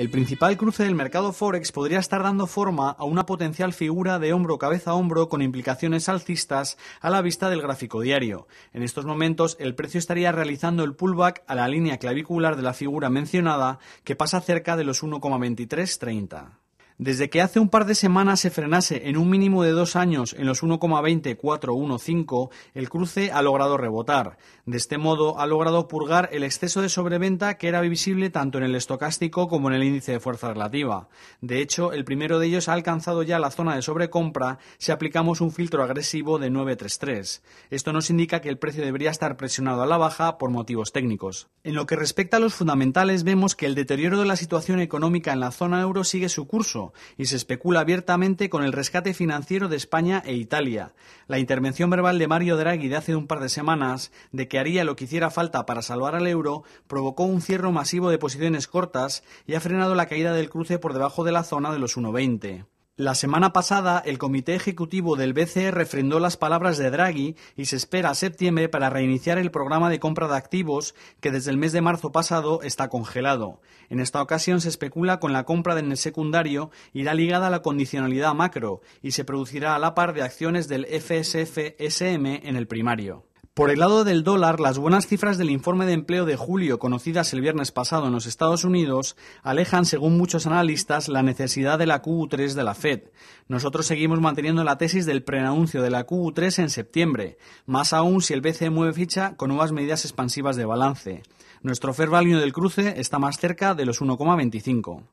El principal cruce del mercado forex podría estar dando forma a una potencial figura de hombro cabeza hombro con implicaciones alcistas a la vista del gráfico diario. En estos momentos el precio estaría realizando el pullback a la línea clavicular de la figura mencionada que pasa cerca de los 1,2330. Desde que hace un par de semanas se frenase en un mínimo de dos años en los 1,20415, el cruce ha logrado rebotar. De este modo, ha logrado purgar el exceso de sobreventa que era visible tanto en el estocástico como en el índice de fuerza relativa. De hecho, el primero de ellos ha alcanzado ya la zona de sobrecompra si aplicamos un filtro agresivo de 933. Esto nos indica que el precio debería estar presionado a la baja por motivos técnicos. En lo que respecta a los fundamentales, vemos que el deterioro de la situación económica en la zona euro sigue su curso y se especula abiertamente con el rescate financiero de España e Italia. La intervención verbal de Mario Draghi de hace un par de semanas de que haría lo que hiciera falta para salvar al euro provocó un cierre masivo de posiciones cortas y ha frenado la caída del cruce por debajo de la zona de los 1,20. La semana pasada, el Comité Ejecutivo del BCE refrendó las palabras de Draghi y se espera a septiembre para reiniciar el programa de compra de activos que desde el mes de marzo pasado está congelado. En esta ocasión se especula con la compra en el secundario irá ligada a la condicionalidad macro y se producirá a la par de acciones del FSFSM en el primario. Por el lado del dólar, las buenas cifras del informe de empleo de julio, conocidas el viernes pasado en los Estados Unidos, alejan, según muchos analistas, la necesidad de la Q3 de la Fed. Nosotros seguimos manteniendo la tesis del preanuncio de la Q3 en septiembre, más aún si el BCE mueve ficha con nuevas medidas expansivas de balance. Nuestro fair value del cruce está más cerca de los 1,25.